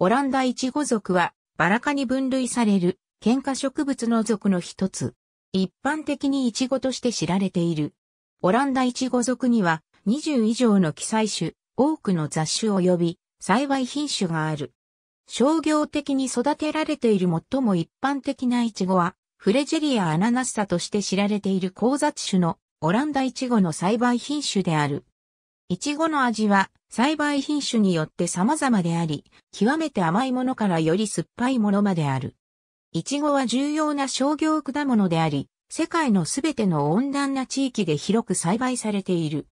オランダイチゴ属は、バラ科に分類される、喧嘩植物の属の一つ。一般的にイチゴとして知られている。オランダイチゴ属には、20以上の記載種、多くの雑種及び、栽培品種がある。商業的に育てられている最も一般的なイチゴは、フレジェリアアナナッサとして知られている交雑種のオランダイチゴの栽培品種である。いちごの味は栽培品種によって様々であり、極めて甘いものからより酸っぱいものまである。いちごは重要な商業果物であり、世界のすべての温暖な地域で広く栽培されている。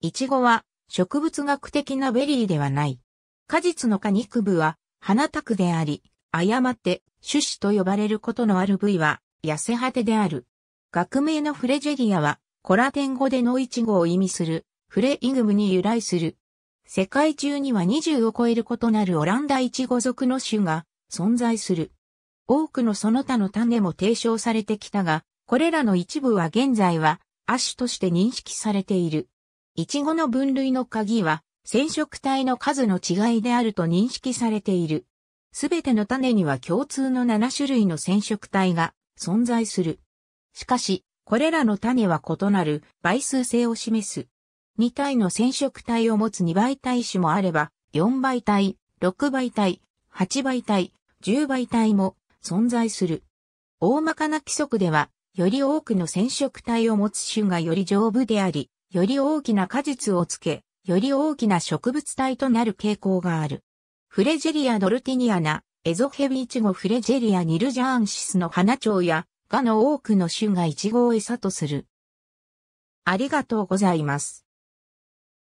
いちごは植物学的なベリーではない。果実の果肉部は花卓であり、誤って種子と呼ばれることのある部位は痩せ果てである。学名のフレジェリアはコラテン語でのいちごを意味するフレイグムに由来する。世界中には20を超える異なるオランダイチゴ族の種が存在する。多くのその他の種も提唱されてきたが、これらの一部は現在は亜種として認識されている。イチゴの分類の鍵は染色体の数の違いであると認識されている。すべての種には共通の7種類の染色体が存在する。しかし、これらの種は異なる倍数性を示す2体の染色体を持つ2倍体種もあれば、4倍体、6倍体、8倍体、10倍体も存在する。大まかな規則では、より多くの染色体を持つ種がより丈夫であり、より大きな果実をつけ、より大きな植物体となる傾向がある。フレジェリア・ドルティニアナ、エゾヘビイチゴフレジェリア・ニルジャーンシスの花鳥や、ガの多くの種がイチゴを餌とする。ありがとうございます。